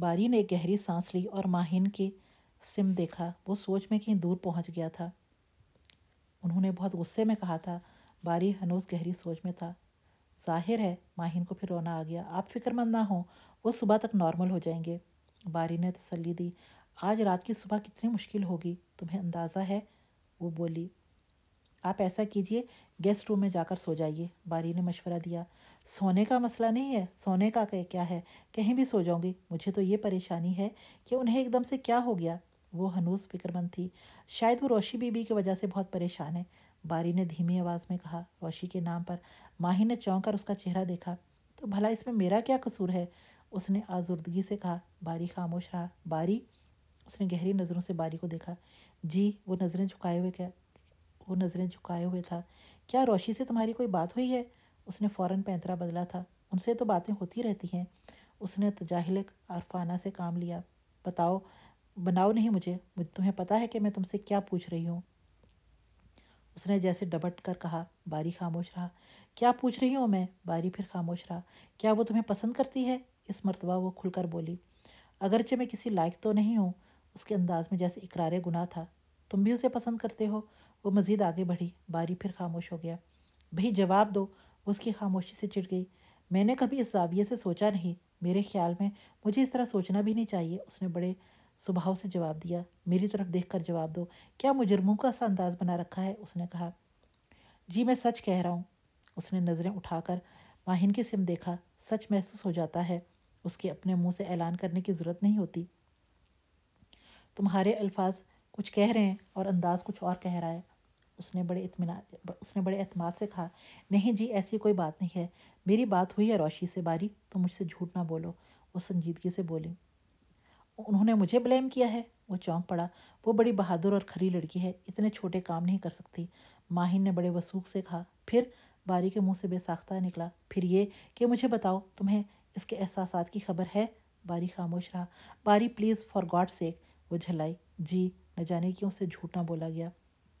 बारी ने गहरी सांस ली और माहिन के सिम देखा वो सोच में कहीं दूर पहुंच गया था उन्होंने बहुत गुस्से में कहा था बारी हनूज गहरी सोच में था जाहिर है माहिन को फिर रोना आ गया आप फिक्रमंद ना हो वो सुबह तक नॉर्मल हो जाएंगे बारी ने तसली दी आज रात की सुबह कितनी मुश्किल होगी तुम्हें अंदाज़ा है वो बोली आप ऐसा कीजिए गेस्ट रूम में जाकर सो जाइए बारी ने मशवरा दिया सोने का मसला नहीं है सोने का क्या है कहीं भी सो जाऊंगी मुझे तो ये परेशानी है कि उन्हें एकदम से क्या हो गया वो हनूस फिक्रमंद थी शायद वो रोशी बीबी की वजह से बहुत परेशान है बारी ने धीमी आवाज़ में कहा रोशी के नाम पर माही ने चौंक कर उसका चेहरा देखा तो भला इसमें मेरा क्या कसूर है उसने आजुर्दगी से कहा बारी खामोश रहा बारी उसने गहरी नज़रों से बारी को देखा जी वो नज़रें झुकाए हुए क्या वो नज़रें झुकाए हुए था क्या रोशी से तुम्हारी कोई बात हुई है उसने फ़ौरन पैंतरा बदला था उनसे तो बातें होती रहती हैं उसने तजाहल अरफाना से काम लिया बताओ बनाओ नहीं मुझे तुम्हें पता है कि मैं तुमसे क्या पूछ रही हूँ उसने जैसे डबट कर कहा बारी खामोश रहा क्या पूछ रही हूँ मैं बारी फिर खामोश रहा क्या वो तुम्हें पसंद करती है इस मरतबा वो खुलकर बोली अगरचे मैं किसी लायक तो नहीं हूँ उसके अंदाज में जैसे इकरार गुना था तुम भी उसे पसंद करते हो वो मज़ीद आगे बढ़ी बारी फिर खामोश हो गया भाई जवाब दो उसकी खामोशी से चिड़ गई मैंने कभी इस जाविये से सोचा नहीं मेरे ख्याल में मुझे इस तरह सोचना भी नहीं चाहिए उसने बड़े स्वभाव से जवाब दिया मेरी तरफ देखकर जवाब दो क्या मुजरमों का सा अंदाज बना रखा है उसने कहा जी मैं सच कह रहा हूँ उसने नज़रें उठाकर माहिन की सिम देखा सच महसूस हो जाता है उसके अपने मुंह से ऐलान करने की ज़रूरत नहीं होती तुम्हारे अल्फाज कुछ कह रहे हैं और अंदाज कुछ और कह रहा है उसने बड़े इतमान उसने बड़े अहतमाद से कहा नहीं जी ऐसी कोई बात नहीं है मेरी बात हुई है रोशी से बारी तो मुझसे झूठ ना बोलो वो संजीदगी से बोली उन्होंने मुझे ब्लेम किया है वो चौंक पड़ा वो बड़ी बहादुर और खरी लड़की है इतने छोटे काम नहीं कर सकती माहिन ने बड़े वसूख से कहा फिर बारी के मुंह से बेसाख्ता निकला फिर ये कि मुझे बताओ तुम्हें इसके एहसास की खबर है बारी खामोश रहा बारी प्लीज़ फॉर गॉड सेक वो झलाई जी न जाने क्यों उसे झूठ ना बोला गया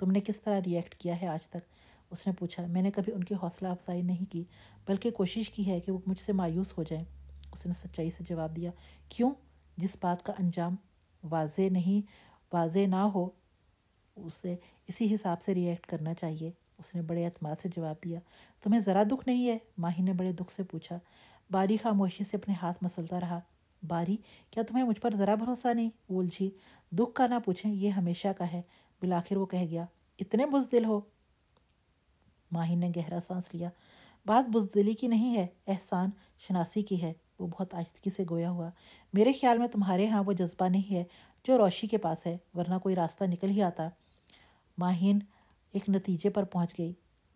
तुमने किस तरह रिएक्ट किया है आज तक उसने पूछा मैंने कभी उनकी हौसला अफजाई नहीं की बल्कि कोशिश की है कि वो मुझसे मायूस हो जाएं उसने सच्चाई से जवाब दिया क्यों जिस बात का अंजाम वाज नहीं वाज ना हो उसे इसी हिसाब से रिएक्ट करना चाहिए उसने बड़े अतमाद से जवाब दिया तुम्हें ज़रा दुख नहीं है माही ने बड़े दुख से पूछा बारी खामोशी से अपने हाथ मसलता रहा बारी क्या तुम्हें मुझ पर ज़रा भरोसा नहीं उलझी दुख का ना पूछें ये हमेशा का है बिलाखिर वो कह गया इतने बुजदिल हो माही ने गहरा सांस लिया बात बुजदिली की नहीं है एहसान शनासी की है वो बहुत आस्तगी से गोया हुआ मेरे ख्याल में तुम्हारे यहाँ वो जज्बा नहीं है जो रोशी के पास है वरना कोई रास्ता निकल ही आता माहिन एक नतीजे पर पहुंच गई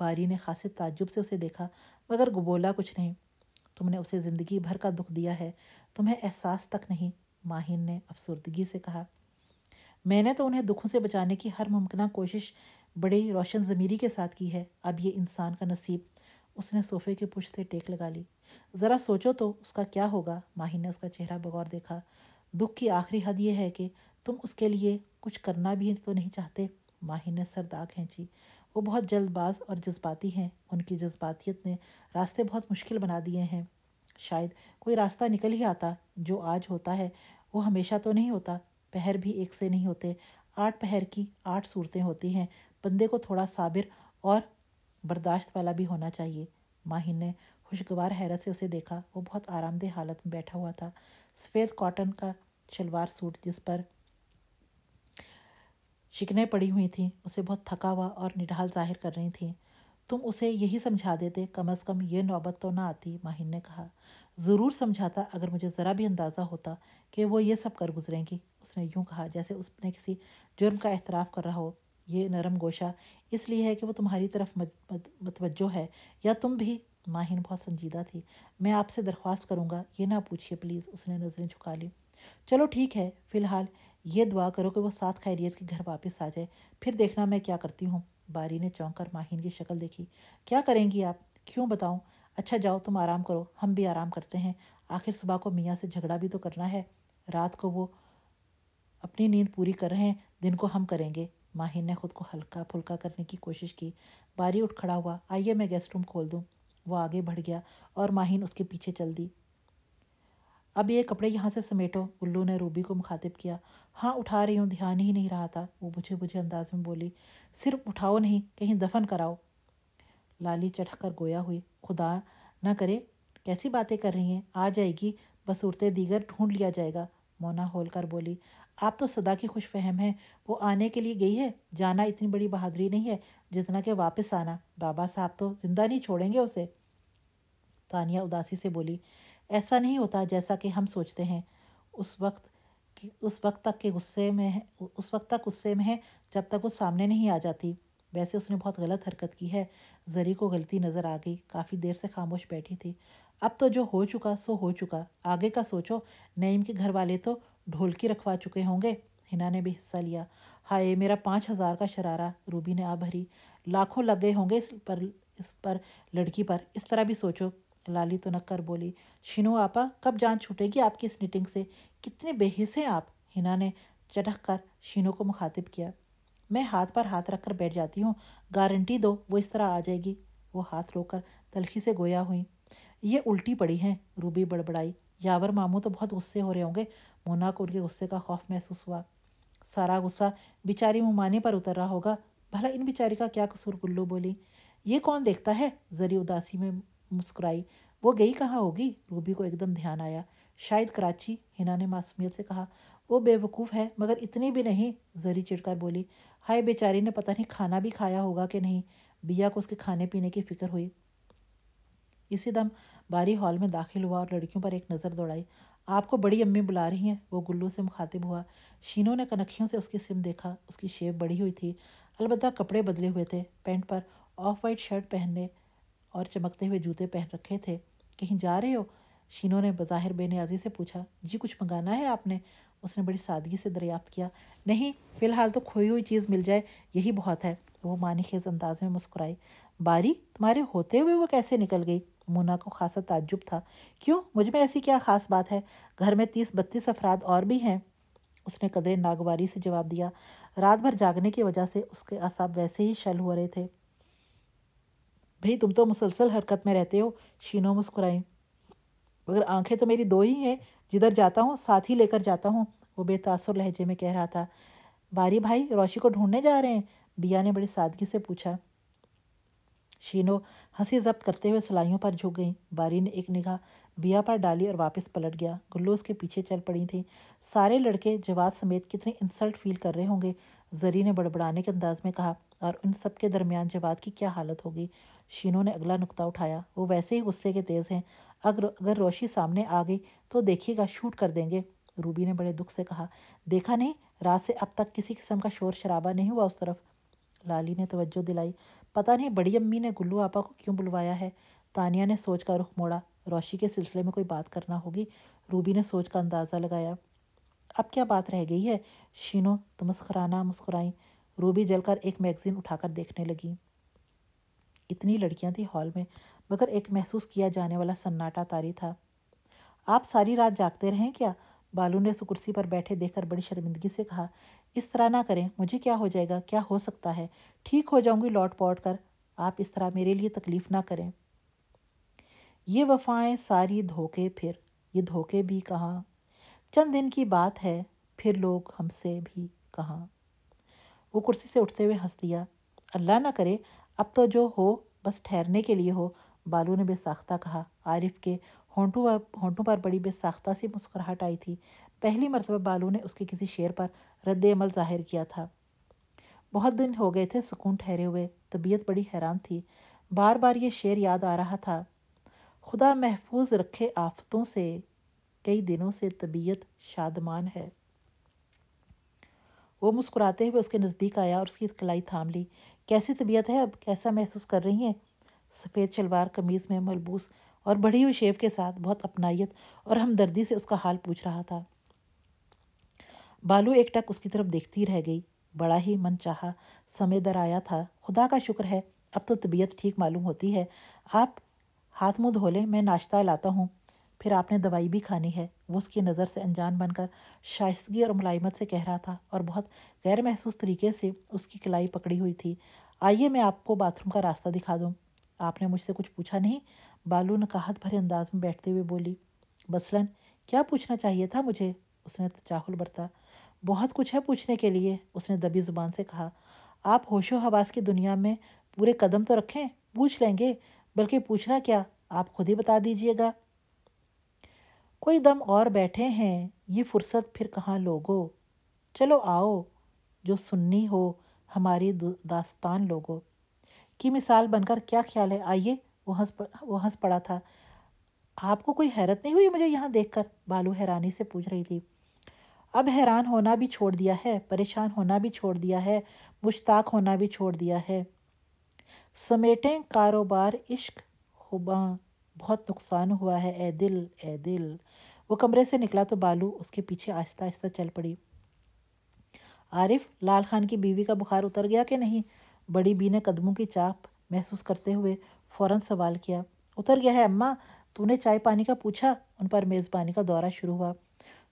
बारी ने खासे ताजुब से उसे देखा मगर गुबोला कुछ नहीं तुमने उसे ज़िंदगी भर का दुख दिया है तुम्हें एहसास तक नहीं माहिन ने अफसरदगी से कहा मैंने तो उन्हें दुखों से बचाने की हर मुमकिन कोशिश बड़ी रोशन ज़मीरी के साथ की है अब ये इंसान का नसीब उसने सोफे के पुछ से टेक लगा ली ज़रा सोचो तो उसका क्या होगा माही ने उसका चेहरा बगौर देखा दुख की आखिरी हद यह है कि तुम उसके लिए कुछ करना भी तो नहीं चाहते माही ने सरदा खींची वो बहुत जल्दबाज और जज्बाती हैं उनकी जज्बातियत ने रास्ते बहुत मुश्किल बना दिए हैं शायद कोई रास्ता निकल ही आता जो आज होता है वो हमेशा तो नहीं होता पहर भी एक से नहीं होते आठ पहर की आठ सूरतें होती हैं बंदे को थोड़ा साबिर और बर्दाश्त वाला भी होना चाहिए माहिन ने खुशगवार हैरत से उसे देखा वो बहुत आरामदेह हालत में बैठा हुआ था सफ़ेद कॉटन का शलवार सूट जिस पर शिकने पड़ी हुई थी उसे बहुत थका हुआ और निढाल जाहिर कर रही थी तुम उसे यही समझा देते कम अज़ कम ये नौबत तो ना आती माहिन ने कहा ज़रूर समझाता अगर मुझे ज़रा भी अंदाज़ा होता कि वो ये सब कर गुजरेंगी उसने यूं कहा जैसे उसने किसी जुर्म का एतराफ़ कर रहा हो ये नरम गोशा इसलिए है कि वो तुम्हारी तरफ मतवजो है या तुम भी माहिन बहुत संजीदा थी मैं आपसे दरख्वास्त करूँगा ये ना पूछिए प्लीज़ उसने नज़रें झुका ली चलो ठीक है फ़िलहाल ये दुआ करो कि वो सात खैरियत के घर वापस आ जाए फिर देखना मैं क्या करती हूँ बारी ने चौंक कर माहिन की शक्ल देखी क्या करेंगी आप क्यों बताऊं अच्छा जाओ तुम आराम करो हम भी आराम करते हैं आखिर सुबह को मियाँ से झगड़ा भी तो करना है रात को वो अपनी नींद पूरी कर रहे हैं दिन को हम करेंगे माहिन ने खुद को हल्का फुल्का करने की कोशिश की बारी उठ खड़ा हुआ आइए मैं गेस्ट रूम खोल दूँ वो आगे बढ़ गया और माहिन उसके पीछे चल दी अब ये कपड़े यहाँ से समेटो उल्लू ने रूबी को मुखातिब किया हाँ उठा रही हूँ ध्यान ही नहीं रहा था वो बुझे बुझे अंदाज में बोली सिर्फ उठाओ नहीं कहीं दफन कराओ लाली चढ़ कर गोया हुई खुदा ना करे कैसी बातें कर रही हैं आ जाएगी बसूरते दीगर ढूंढ लिया जाएगा मोना होल कर बोली आप तो सदा की खुश फहम है वो आने के लिए गई है जाना इतनी बड़ी बहादुरी नहीं है जितना के वापस आना बाबा साहब तो जिंदा नहीं छोड़ेंगे उसे तानिया उदासी से बोली ऐसा नहीं होता जैसा कि हम सोचते हैं उस वक्त उस वक्त तक के गुस्से में है उस वक्त तक गुस्से में है जब तक वो सामने नहीं आ जाती वैसे उसने बहुत गलत हरकत की है जरी को गलती नज़र आ गई काफ़ी देर से खामोश बैठी थी अब तो जो हो चुका सो हो चुका आगे का सोचो नईम के घर वाले तो ढोलकी रखवा चुके होंगे हिना ने भी हिस्सा लिया हाय मेरा पाँच हज़ार का शरारा रूबी ने आ भरी लाखों लग गए होंगे इस पर इस पर लड़की पर इस तरह भी सोचो लाली तो तुनक्कर बोली शिनो आपा कब जान छूटेगी आपकी इस नीटिंग से कितने बेहिस हैं आप हिना ने चटक कर शिनो को मुखातिब किया मैं हाथ पर हाथ रखकर बैठ जाती हूँ गारंटी दो वो इस तरह आ जाएगी वो हाथ रोकर तलखी से गोया हुई ये उल्टी पड़ी हैं रूबी बड़बड़ाई यावर मामू तो बहुत गुस्से हो रहे होंगे मोना को उनके गुस्से का खौफ महसूस हुआ सारा गुस्सा बिचारी मुमाने पर उतर रहा होगा भला इन बिचारी का क्या कसूर गुल्लू बोली ये कौन देखता है जरी उदासी में मुस्कुराई वो गई कहाँ होगी रूबी को एकदम ध्यान आया शायद कराची हिना ने मासूमियत से कहा वो बेवकूफ़ है मगर इतनी भी नहीं जरी चिड़कर बोली हाय बेचारी ने पता नहीं खाना भी खाया होगा कि नहीं बिया को उसके खाने पीने की फिक्र हुई इसी दम बारी हॉल में दाखिल हुआ और लड़कियों पर एक नज़र दौड़ाई आपको बड़ी अम्मी बुला रही हैं वो गुल्लू से मुखातिब हुआ शीनों ने कनखियों से उसकी सिम देखा उसकी शेप बड़ी हुई थी अलबत्त कपड़े बदले हुए थे पैंट पर ऑफ वाइट शर्ट पहनने और चमकते हुए जूते पहन रखे थे कहीं जा रहे हो शीनो ने बज़ाहिर बेनियाजी से पूछा जी कुछ मंगाना है आपने उसने बड़ी सादगी से दरियाफ्त किया नहीं फ़िलहाल तो खोई हुई चीज़ मिल जाए यही बहुत है वो मानी खेज अंदाज में मुस्कुराई बारी तुम्हारे होते हुए वो कैसे निकल गई मोना को खासा ताज्जुब था क्यों मुझ में ऐसी क्या ख़ास बात है घर में तीस बत्तीस अफराद और भी हैं उसने कदरे नागवारी से जवाब दिया रात भर जागने की वजह से उसके असाब वैसे ही शल हो रहे थे भाई तुम तो मुसलसल हरकत में रहते हो शीनो मुस्कुराई मगर आंखें तो मेरी दो ही हैं जिधर जाता हूँ साथ ही लेकर जाता हूँ वो बेतासुर लहजे में कह रहा था बारी भाई रोशी को ढूंढने जा रहे हैं बिया ने बड़ी सादगी से पूछा शीनो हंसी जब्त करते हुए सलाइयों पर झुक गई बारी ने एक निगाह बिया पर डाली और वापस पलट गया गुल्लू उसके पीछे चल पड़ी थी सारे लड़के जवाब समेत कितने इंसल्ट फील कर रहे होंगे जरी ने बड़बड़ाने के अंदाज में कहा और उन सब के दरमियान जवाद की क्या हालत होगी शीनो ने अगला नुकता उठाया वो वैसे ही गुस्से के तेज़ हैं अगर अगर रोशी सामने आ गई तो देखिएगा शूट कर देंगे रूबी ने बड़े दुख से कहा देखा नहीं रात से अब तक किसी किस्म का शोर शराबा नहीं हुआ उस तरफ लाली ने तवज्जो दिलाई पता नहीं बड़ी अम्मी ने गुल्लू आपा को क्यों बुलवाया है तानिया ने सोच का रुख मोड़ा रोशी के सिलसिले में कोई बात करना होगी रूबी ने सोच का अंदाज़ा लगाया अब क्या बात रह गई है शीनो तुमस्कराना मुस्कुराई रूबी जलकर एक मैगज़ीन उठाकर देखने लगी इतनी लड़कियां थी हॉल में मगर एक महसूस किया जाने वाला सन्नाटा तारी था आप सारी रात जागते रहें क्या बालू ने कुर्सी पर बैठे देखकर बड़ी शर्मिंदगी से कहा इस तरह ना करें मुझे क्या हो जाएगा क्या हो सकता है ठीक हो जाऊंगी लौट पौट कर आप इस तरह मेरे लिए तकलीफ ना करें ये वफाएं सारी धोखे फिर ये धोखे भी कहा चंद दिन की बात है फिर लोग हमसे भी कहा वो कुर्सी से उठते हुए हंस दिया अल्लाह ना करे अब तो जो हो बस ठहरने के लिए हो बालू ने बेसाख्ता कहा आरिफ के होंठों पर होंठों पर बड़ी बेसाख्ता सी मुस्कुराहट आई थी पहली मरतबा बालू ने उसके किसी शेर पर रद्द अमल जाहिर किया था बहुत दिन हो गए थे सुकून ठहरे हुए तबीयत बड़ी हैरान थी बार बार ये शेर याद आ रहा था खुदा महफूज रखे आफतों से कई दिनों से तबीयत शादमान है वो मुस्कुराते हुए उसके नज़दीक आया और उसकी कलाई थाम ली कैसी तबीयत है अब कैसा महसूस कर रही हैं सफ़ेद शलवार कमीज़ में मलबूस और बढ़ी हुई शेव के साथ बहुत अपनाइत और हमदर्दी से उसका हाल पूछ रहा था बालू एक टक उसकी तरफ देखती रह गई बड़ा ही मन चाह समय दर आया था खुदा का शुक्र है अब तो तबीयत ठीक मालूम होती है आप हाथ मुंह धो लें मैं नाश्ता लाता हूँ फिर आपने दवाई भी खानी है वो उसकी नज़र से अनजान बनकर शाइस्तगी और मुलायमत से कह रहा था और बहुत गैर महसूस तरीके से उसकी कलाई पकड़ी हुई थी आइए मैं आपको बाथरूम का रास्ता दिखा दूँ आपने मुझसे कुछ पूछा नहीं बालू नकाहत भरे अंदाज में बैठते हुए बोली बसलन क्या पूछना चाहिए था मुझे उसने तचाहुल बरता बहुत कुछ है पूछने के लिए उसने दबी जुबान से कहा आप होशो हवास की दुनिया में पूरे कदम तो रखें पूछ लेंगे बल्कि पूछना क्या आप खुद ही बता दीजिएगा कोई दम और बैठे हैं ये फुर्सत फिर कहाँ लोगो चलो आओ जो सुननी हो हमारी दास्तान लोगो की मिसाल बनकर क्या ख्याल है आइए वो हंस वो हंस पड़ा था आपको कोई हैरत नहीं हुई मुझे यहाँ देखकर बालू हैरानी से पूछ रही थी अब हैरान होना भी छोड़ दिया है परेशान होना भी छोड़ दिया है मुश्ताक होना भी छोड़ दिया है समेटें कारोबार इश्क हुबा बहुत नुकसान हुआ है ए दिल ए दिल वो कमरे से निकला तो बालू उसके पीछे आहिस्ता आहिस्ता चल पड़ी आरिफ लाल खान की बीवी का बुखार उतर गया कि नहीं बड़ी बी ने कदमों की चाप महसूस करते हुए फौरन सवाल किया उतर गया है अम्मा तूने चाय पानी का पूछा उन पर मेज़बानी का दौरा शुरू हुआ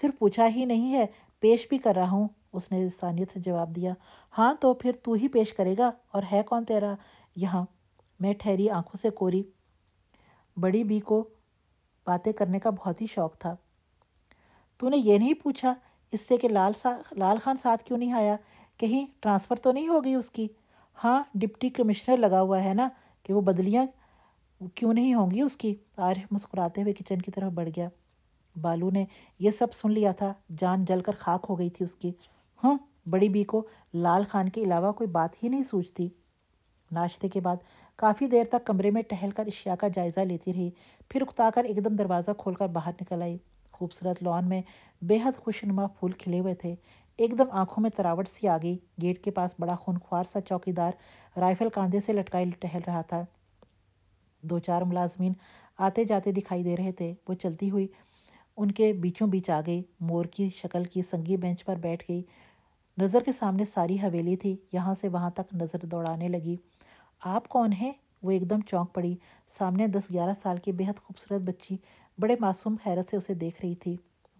सिर्फ पूछा ही नहीं है पेश भी कर रहा हूँ उसने इंसानियत से जवाब दिया हाँ तो फिर तू ही पेश करेगा और है कौन तेरा यहाँ मैं ठहरी आंखों से कोरी बड़ी बी को बातें करने का बहुत ही शौक था तूने ये नहीं पूछा इससे कि लाल सा लाल खान साथ क्यों नहीं आया कहीं ट्रांसफ़र तो नहीं हो गई उसकी हाँ डिप्टी कमिश्नर लगा हुआ है ना कि वो बदलियाँ क्यों नहीं होंगी उसकी आरिफ मुस्कुराते हुए किचन की तरफ बढ़ गया बालू ने यह सब सुन लिया था जान जल कर खाक हो गई थी उसकी हाँ बड़ी बी को लाल खान के अलावा कोई बात ही नहीं सूझती नाश्ते के बाद काफ़ी देर तक कमरे में टहलकर इशिया का जायज़ा लेती रही फिर उकताकर एकदम दरवाज़ा खोलकर बाहर निकल आई खूबसूरत लॉन में बेहद खुशनुमा फूल खिले हुए थे एकदम आंखों में तरावट सी आ गई गेट के पास बड़ा खूनख्वार सा चौकीदार राइफल कांधे से लटकाए टहल रहा था दो चार मुलाजमीन आते जाते दिखाई दे रहे थे वो चलती हुई उनके बीचों बीच आ गई मोर की शक्ल की संगी बेंच पर बैठ गई नज़र के सामने सारी हवेली थी यहाँ से वहाँ तक नज़र दौड़ाने लगी आप कौन हैं वो एकदम चौंक पड़ी सामने दस ग्यारह साल की बेहद खूबसूरत बच्ची बड़े मासूम हैरत से उसे देख रही थी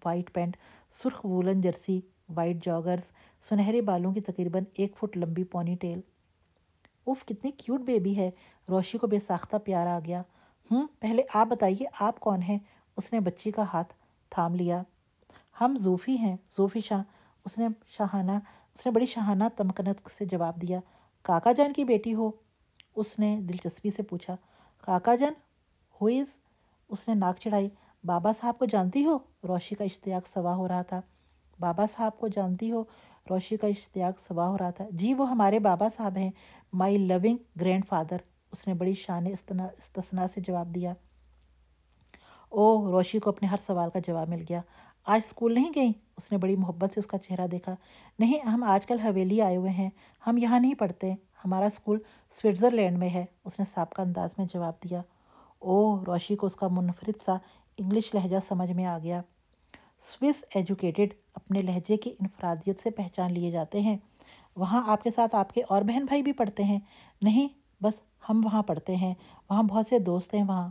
वाइट पैंट सुर्ख वूलन जर्सी वाइट जॉगर्स सुनहरे बालों की तकरीबन एक फुट लंबी पोनी टेल उफ कितनी क्यूट बेबी है रोशी को बेसाख्ता प्यार आ गया हूँ हम्म, पहले आप बताइए आप कौन हैं उसने बच्ची का हाथ थाम लिया हम जूफी हैं जूफी शाह उसने शाहाना उसने बड़ी शाहाना तमकनत से जवाब दिया काका जान की बेटी हो उसने दिलचस्पी से पूछा काका हु हुईज उसने नाक चढ़ाई बाबा साहब को जानती हो रोशी का इश्तियाक सवा हो रहा था बाबा साहब को जानती हो रोशी का इश्तियाक सवा हो रहा था जी वो हमारे बाबा साहब हैं माई लविंग ग्रैंड फादर उसने बड़ी शान इस्तना से जवाब दिया ओ रोशी को अपने हर सवाल का जवाब मिल गया आज स्कूल नहीं गई उसने बड़ी मोहब्बत से उसका चेहरा देखा नहीं हम आजकल हवेली आए हुए हैं हम यहाँ नहीं पढ़ते हमारा स्कूल स्विट्ज़रलैंड में है उसने साहब का अंदाज में जवाब दिया ओ रोशी को उसका मुनफरद सा इंग्लिश लहजा समझ में आ गया स्विस एजुकेटेड अपने लहजे की इनफरादियत से पहचान लिए जाते हैं वहाँ आपके साथ आपके और बहन भाई भी पढ़ते हैं नहीं बस हम वहाँ पढ़ते हैं वहाँ बहुत से दोस्त हैं वहाँ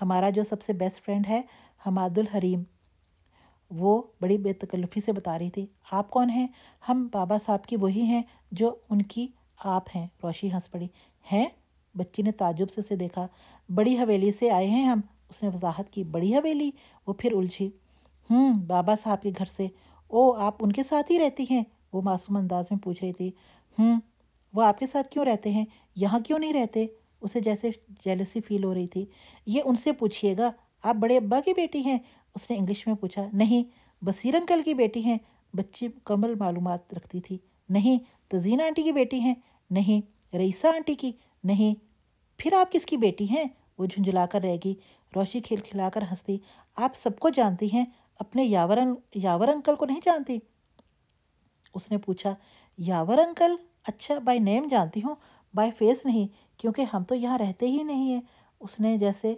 हमारा जो सबसे बेस्ट फ्रेंड है हमादुल हरीम वो बड़ी बेतकल्फी से बता रही थी आप कौन हैं हम बाबा साहब की वही हैं जो उनकी आप हैं रोशी हंस पड़ी हैं बच्ची ने ताजुब से उसे देखा बड़ी हवेली से आए हैं हम उसने वजाहत की बड़ी हवेली वो फिर उलझी हम्म बाबा साहब के घर से ओ आप उनके साथ ही रहती हैं वो मासूम अंदाज में पूछ रही थी हम्म वो आपके साथ क्यों रहते हैं यहाँ क्यों नहीं रहते उसे जैसे जेलसी फील हो रही थी ये उनसे पूछिएगा आप बड़े अब्बा की बेटी हैं उसने इंग्लिश में पूछा नहीं बसीर अंकल की बेटी हैं बच्ची मुकम्मल मालूम रखती थी नहीं तो जीना आंटी की बेटी हैं नहीं रईसा आंटी की नहीं फिर आप किसकी बेटी हैं वो झुंझुलाकर रहेगी रोशी खिलखिलाकर खिलाकर हंसती आप सबको जानती हैं अपने यावर अं-, यावर अंकल को नहीं जानती उसने पूछा यावर अंकल अच्छा बाय नेम जानती हूँ बाय फेस नहीं क्योंकि हम तो यहाँ रहते ही नहीं हैं उसने जैसे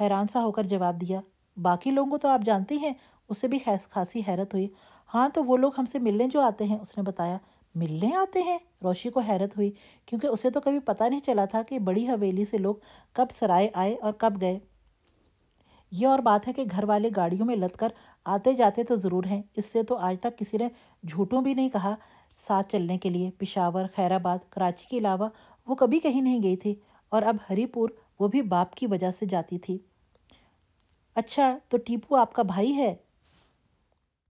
हैरान सा होकर जवाब दिया बाकी लोगों को तो आप जानती हैं उसे भी खास खासी हैरत हुई हाँ तो वो लोग हमसे मिलने जो आते हैं उसने बताया मिलने आते हैं रोशी को हैरत हुई क्योंकि उसे तो कभी पता नहीं चला था कि बड़ी हवेली से लोग कब सराय आए और कब गए ये और बात है कि घर वाले गाड़ियों में लत कर आते जाते तो ज़रूर हैं इससे तो आज तक किसी ने झूठों भी नहीं कहा साथ चलने के लिए पिशावर खैराबाद कराची के अलावा वो कभी कहीं नहीं गई थी और अब हरिपुर वो भी बाप की वजह से जाती थी अच्छा तो टीपू आपका भाई है